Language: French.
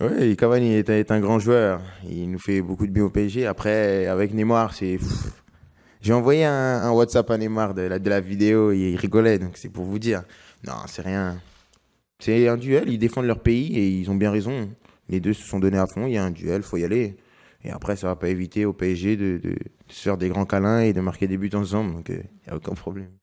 Oui, Cavani est, un grand joueur. Il nous fait beaucoup de bien au PSG. Après, avec Neymar, c'est. J'ai envoyé un, WhatsApp à Neymar de la, vidéo et il rigolait, donc c'est pour vous dire. Non, c'est rien. C'est un duel, ils défendent leur pays et ils ont bien raison. Les deux se sont donnés à fond, il y a un duel, faut y aller. Et après, ça va pas éviter au PSG de, se faire des grands câlins et de marquer des buts ensemble, donc il euh, n'y a aucun problème.